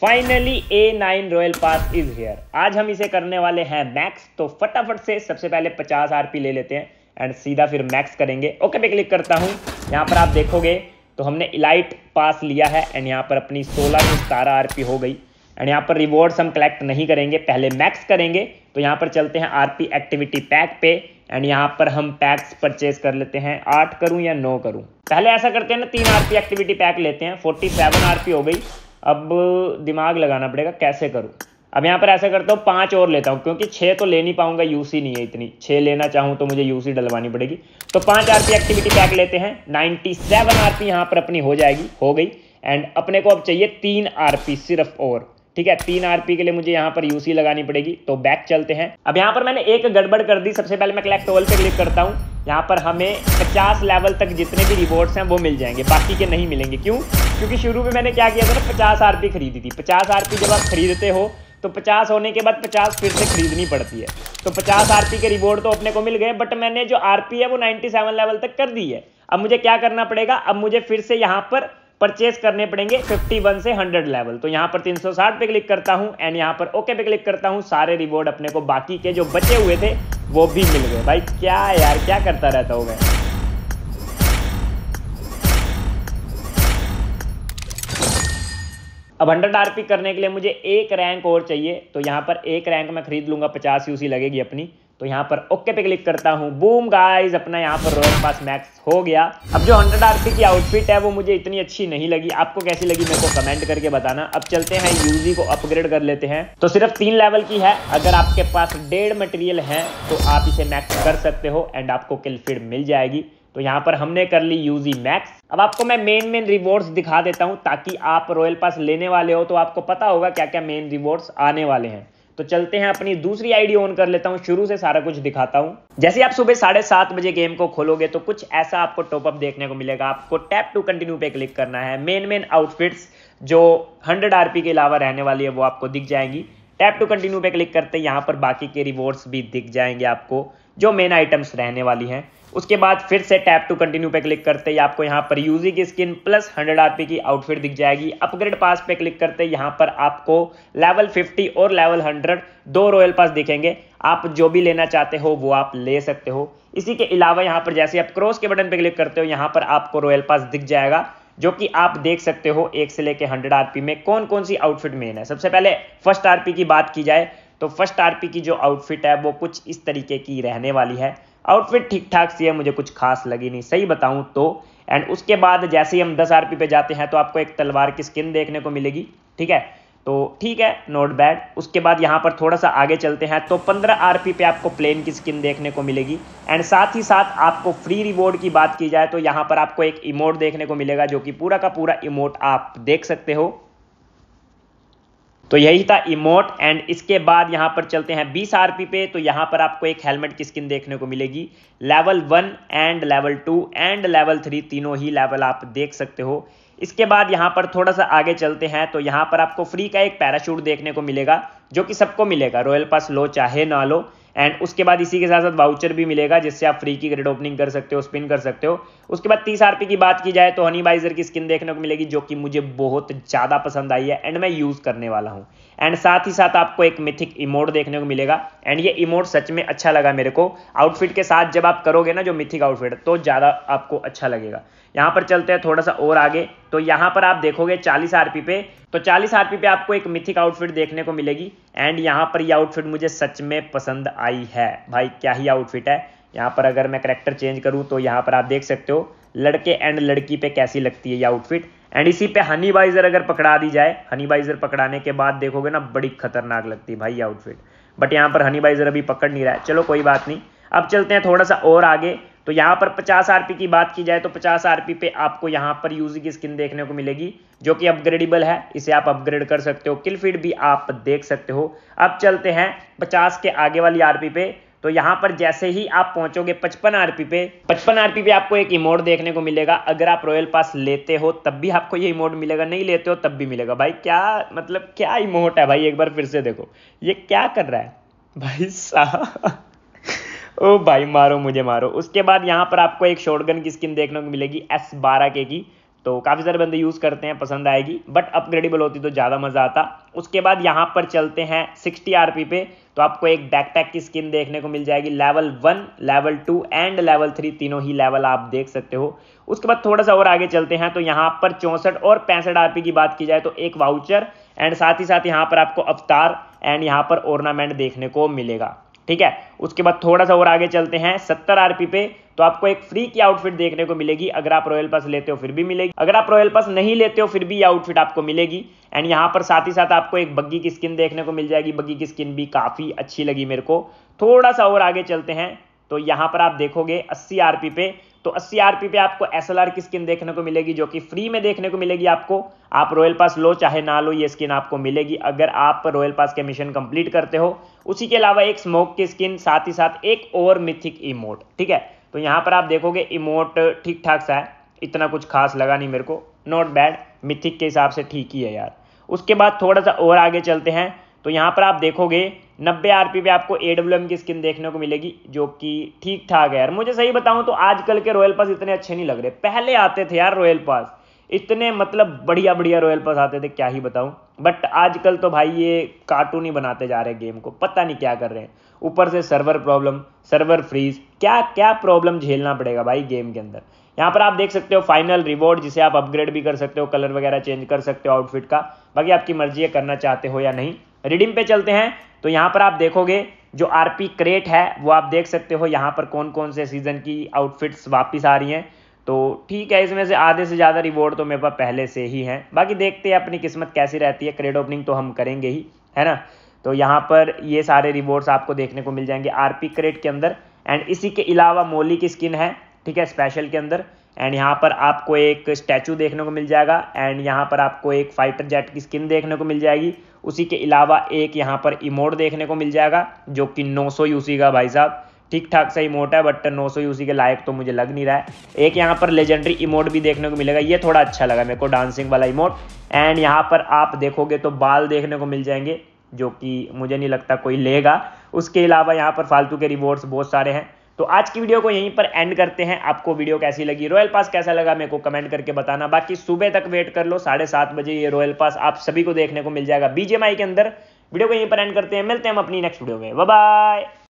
finally A nine royal pass is here आज हम इसे करने वाले हैं मैक्स तो फटाफट से सबसे पहले 50 आरपी ले लेते हैं एंड सीधा फिर मैक्स करेंगे ओके पे क्लिक करता हूँ यहाँ पर आप देखोगे तो हमने इलाइट पास लिया है एंड यहाँ पर अपनी सोलह से सतारह आरपी हो गई एंड यहाँ पर रिवॉर्ड्स हम कलेक्ट नहीं करेंगे पहले मैक्स करेंगे तो यहाँ पर चलते हैं आरपी एक्टिविटी पैक पे एंड यहाँ पर हम पैक्स परचेज कर लेते हैं आठ करूँ या नौ करूँ पहले ऐसा करते हैं ना तीन आरपी एक्टिविटी पैक लेते हैं फोर्टी सेवन आरपी हो गई अब दिमाग लगाना पड़ेगा कैसे करूँ अब यहाँ पर ऐसा करता हूँ पाँच और लेता हूँ क्योंकि छः तो ले नहीं पाऊँगा यूसी नहीं है इतनी छः लेना चाहूँ तो मुझे यूसी डलवानी पड़ेगी तो पाँच आर एक्टिविटी पैक लेते हैं नाइन्टी सेवन आर यहाँ पर अपनी हो जाएगी हो गई एंड अपने को अब चाहिए तीन आर सिर्फ और ठीक है तीन आरपी के लिए मुझे यहाँ पर यूसी लगानी पड़ेगी तो बैक चलते हैं अब यहाँ पर मैंने एक गड़बड़ कर दी सबसे पहले मैं कलेक्ट ऑल पे क्लिक करता हूँ यहाँ पर हमें 50 लेवल तक जितने भी रिवॉर्ड्स हैं वो मिल जाएंगे बाकी के नहीं मिलेंगे क्यों क्योंकि शुरू में मैंने क्या किया था ना पचास आर खरीदी थी पचास आर जब आप खरीदते हो तो 50 होने के बाद 50 फिर से खरीदनी पड़ती है तो 50 आरपी के रिवॉर्ड तो अपने को मिल गए बट मैंने जो आरपी है वो 97 लेवल तक कर दी है अब मुझे क्या करना पड़ेगा अब मुझे फिर से यहाँ पर परचेज करने पड़ेंगे 51 से 100 लेवल तो यहाँ पर 360 पे क्लिक करता हूं एंड यहाँ पर ओके पे क्लिक करता हूँ सारे रिवॉर्ड अपने को बाकी के जो बचे हुए थे वो भी मिल गए भाई क्या यार क्या करता रहता हूं मैं अब हंड्रेड आरपी करने के लिए मुझे एक रैंक और चाहिए तो यहाँ पर एक रैंक मैं खरीद लूँगा पचास यूसी लगेगी अपनी तो यहाँ पर ओके पे क्लिक करता हूँ बूम गाइस अपना यहाँ पर रॉयल पास मैक्स हो गया अब जो हंड्रेड आरपी की आउटफिट है वो मुझे इतनी अच्छी नहीं लगी आपको कैसी लगी मेरे को कमेंट करके बताना अब चलते हैं यूजी को अपग्रेड कर लेते हैं तो सिर्फ तीन लेवल की है अगर आपके पास डेढ़ मटेरियल है तो आप इसे मैक्स कर सकते हो एंड आपको किल फीड मिल जाएगी तो यहाँ पर हमने कर ली यूजी मैक्स अब आपको मैं मेन मेन रिवॉर्ड्स दिखा देता हूँ ताकि आप रॉयल पास लेने वाले हो तो आपको पता होगा क्या क्या मेन रिवॉर्ड्स आने वाले हैं तो चलते हैं अपनी दूसरी आईडी ऑन कर लेता हूँ शुरू से सारा कुछ दिखाता हूँ जैसे आप सुबह साढ़े सात बजे गेम को खोलोगे तो कुछ ऐसा आपको टॉपअप देखने को मिलेगा आपको टैप टू कंटिन्यू पे क्लिक करना है मेन मेन आउटफिट्स जो 100 आरपी के अलावा रहने वाली है वो आपको दिख जाएंगी टैप टू कंटिन्यू पे क्लिक करते यहाँ पर बाकी के रिवॉर्ड्स भी दिख जाएंगे आपको जो मेन आइटम्स रहने वाली हैं उसके बाद फिर से टैप टू कंटिन्यू पे क्लिक करते ही आपको यहाँ पर यूजी की स्किन प्लस हंड्रेड आरपी की आउटफिट दिख जाएगी अपग्रेड पास पे क्लिक करते यहाँ पर आपको लेवल फिफ्टी और लेवल हंड्रेड दो रॉयल पास दिखेंगे आप जो भी लेना चाहते हो वो आप ले सकते हो इसी के अलावा यहाँ पर जैसे आप क्रॉस के बटन पे क्लिक करते हो यहाँ पर आपको रॉयल पास दिख जाएगा जो कि आप देख सकते हो एक से लेके हंड्रेड आरपी में कौन कौन सी आउटफिट मेन है सबसे पहले फर्स्ट आरपी की बात की जाए तो फर्स्ट आरपी की जो आउटफिट है वो कुछ इस तरीके की रहने वाली है आउटफिट ठीक ठाक सी है मुझे कुछ खास लगी नहीं सही बताऊं तो एंड उसके बाद जैसे ही हम दस आर पे जाते हैं तो आपको एक तलवार की स्किन देखने को मिलेगी ठीक है तो ठीक है नोट बैड उसके बाद यहाँ पर थोड़ा सा आगे चलते हैं तो 15 आरपी पे आपको प्लेन की स्किन देखने को मिलेगी एंड साथ ही साथ आपको फ्री रिवॉर्ड की बात की जाए तो यहाँ पर आपको एक इमोट देखने को मिलेगा जो कि पूरा का पूरा इमोट आप देख सकते हो तो यही था इमोट एंड इसके बाद यहां पर चलते हैं बीस आरपी पे तो यहां पर आपको एक हेलमेट की स्किन देखने को मिलेगी level one and level two and level three तीनों ही लेवल आप देख सकते हो इसके बाद यहां पर थोड़ा सा आगे चलते हैं तो यहां पर आपको फ्री का एक पैराशूट देखने को मिलेगा जो कि सबको मिलेगा रॉयल पास लो चाहे ना लो एंड उसके बाद इसी के साथ साथ वाउचर भी मिलेगा जिससे आप फ्री की ग्रेड ओपनिंग कर सकते हो स्पिन कर सकते हो उसके बाद तीस आरपी की बात की जाए तो हनी बाइजर की स्किन देखने को मिलेगी जो कि मुझे बहुत ज़्यादा पसंद आई है एंड मैं यूज़ करने वाला हूँ एंड साथ ही साथ आपको एक मिथिक इमोट देखने को मिलेगा एंड ये इमोट सच में अच्छा लगा मेरे को आउटफिट के साथ जब आप करोगे ना जो मिथिक आउटफिट तो ज़्यादा आपको अच्छा लगेगा यहाँ पर चलते हैं थोड़ा सा और आगे तो यहाँ पर आप देखोगे चालीस आरपी पे तो चालीस आरपी पे आपको एक मिथिक आउटफिट देखने को मिलेगी एंड यहाँ पर ये यह आउटफिट मुझे सच में पसंद आई है भाई क्या ही आउटफिट है यहाँ पर अगर मैं करेक्टर चेंज करूँ तो यहाँ पर आप देख सकते हो लड़के एंड लड़की पे कैसी लगती है ये आउटफिट एंड इसी पे हनी बाइजर अगर पकड़ा दी जाए हनी बाइजर पकड़ाने के बाद देखोगे ना बड़ी खतरनाक लगती है भाई आउटफिट बट यहाँ पर हनी बाइजर अभी पकड़ नहीं रहा है चलो कोई बात नहीं अब चलते हैं थोड़ा सा और आगे तो यहां पर 50 आरपी की बात की जाए तो 50 आरपी पे आपको यहां पर यूज की स्किन देखने को मिलेगी जो कि अपग्रेडेबल है इसे आप अपग्रेड कर सकते हो किल फीड भी आप देख सकते हो अब चलते हैं 50 के आगे वाली आरपी पे तो यहां पर जैसे ही आप पहुंचोगे 55 आरपी पे 55 आरपी पे आपको एक इमोट देखने को मिलेगा अगर आप रॉयल पास लेते हो तब भी आपको ये इमोड मिलेगा नहीं लेते हो तब भी मिलेगा भाई क्या मतलब क्या इमोट है भाई एक बार फिर से देखो ये क्या कर रहा है भाई साहब ओ भाई मारो मुझे मारो उसके बाद यहाँ पर आपको एक शॉर्टगन की स्किन देखने को मिलेगी एस बारह के की तो काफ़ी सारे बंदे यूज़ करते हैं पसंद आएगी बट अपग्रेडेबल होती तो ज़्यादा मज़ा आता उसके बाद यहाँ पर चलते हैं सिक्सटी आर पे तो आपको एक बैकपैक की स्किन देखने को मिल जाएगी level one level two and level three तीनों ही लेवल आप देख सकते हो उसके बाद थोड़ा सा और आगे चलते हैं तो यहाँ पर चौंसठ और पैंसठ आर की बात की जाए तो एक वाउचर एंड साथ ही साथ यहाँ पर आपको अवतार एंड यहाँ पर ऑर्नामेंट देखने को मिलेगा ठीक है उसके बाद थोड़ा सा और आगे चलते हैं सत्तर आरपी पे तो आपको एक फ्री की आउटफिट देखने को मिलेगी अगर आप रॉयल पास लेते हो फिर भी मिलेगी अगर आप रॉयल पास नहीं लेते हो फिर भी ये आउटफिट आपको मिलेगी एंड यहाँ पर साथ ही साथ आपको एक बग्गी की स्किन देखने को मिल जाएगी बग्गी की स्किन भी काफ़ी अच्छी लगी मेरे को थोड़ा सा और आगे चलते हैं तो यहाँ पर आप देखोगे अस्सी आरपी पे तो अस्सी आरपी पे आपको एस एल आर की स्किन देखने को मिलेगी जो कि फ्री में देखने को मिलेगी आपको आप रॉयल पास लो चाहे ना लो ये स्किन आपको मिलेगी अगर आप रॉयल पास के मिशन कंप्लीट करते हो उसी के अलावा एक स्मोक की स्किन साथ ही साथ एक और मिथिक इमोट ठीक है तो यहाँ पर आप देखोगे इमोट ठीक ठाक सा है इतना कुछ खास लगा नहीं मेरे को नॉट बैड मिथिक के हिसाब से ठीक ही है यार उसके बाद थोड़ा सा और आगे चलते हैं तो यहाँ पर आप देखोगे नब्बे आर पे आपको ए की स्किन देखने को मिलेगी जो कि ठीक ठाक है यार मुझे सही बताऊं तो आजकल के रॉयल पास इतने अच्छे नहीं लग रहे पहले आते थे यार रॉयल पास इतने मतलब बढ़िया बढ़िया रॉयल पास आते थे क्या ही बताऊं बट आजकल तो भाई ये कार्टून ही बनाते जा रहे गेम को पता नहीं क्या कर रहे हैं ऊपर से सर्वर प्रॉब्लम सर्वर फ्रीज क्या क्या प्रॉब्लम झेलना पड़ेगा भाई गेम के अंदर यहाँ पर आप देख सकते हो फाइनल रिवॉर्ड जिसे आप अपग्रेड भी कर सकते हो कलर वगैरह चेंज कर सकते हो आउटफिट का बाकी आपकी मर्जी है करना चाहते हो या नहीं रिडीम पे चलते हैं तो यहाँ पर आप देखोगे जो आरपी क्रेट है वो आप देख सकते हो यहाँ पर कौन कौन से सीज़न की आउटफिट्स वापस आ रही हैं तो ठीक है इसमें से आधे से ज़्यादा रिवॉर्ड तो मेरे पास पहले से ही हैं बाकी देखते हैं अपनी किस्मत कैसी रहती है क्रेड ओपनिंग तो हम करेंगे ही है ना तो यहाँ पर ये सारे रिवॉर्ड्स आपको देखने को मिल जाएंगे आरपी क्रेट के अंदर एंड इसी के अलावा मोली की स्किन है ठीक है स्पेशल के अंदर एंड यहाँ पर आपको एक स्टैचू देखने को मिल जाएगा एंड यहाँ पर आपको एक फाइटर जेट की स्किन देखने को मिल जाएगी उसी के अलावा एक यहाँ पर इमोट देखने को मिल जाएगा जो कि 900 सौ यूसी का भाई साहब ठीक ठाक सा इमोट है बट 900 सौ यूसी के लायक तो मुझे लग नहीं रहा है एक यहाँ पर लेजेंडरी इमोट भी देखने को मिलेगा ये थोड़ा अच्छा लगा मेरे को डांसिंग वाला इमोट एंड यहाँ पर आप देखोगे तो बाल देखने को मिल जाएंगे जो कि मुझे नहीं लगता कोई लेगा उसके अलावा यहाँ पर फालतू के रिवॉर्ड्स बहुत सारे हैं तो आज की वीडियो को यहीं पर एंड करते हैं आपको वीडियो कैसी लगी रॉयल पास कैसा लगा मेरे को कमेंट करके बताना बाकी सुबह तक वेट कर लो साढ़े सात बजे ये रॉयल पास आप सभी को देखने को मिल जाएगा बीजेएमआई के अंदर वीडियो को यहीं पर एंड करते हैं मिलते हैं हम अपनी नेक्स्ट वीडियो में बाय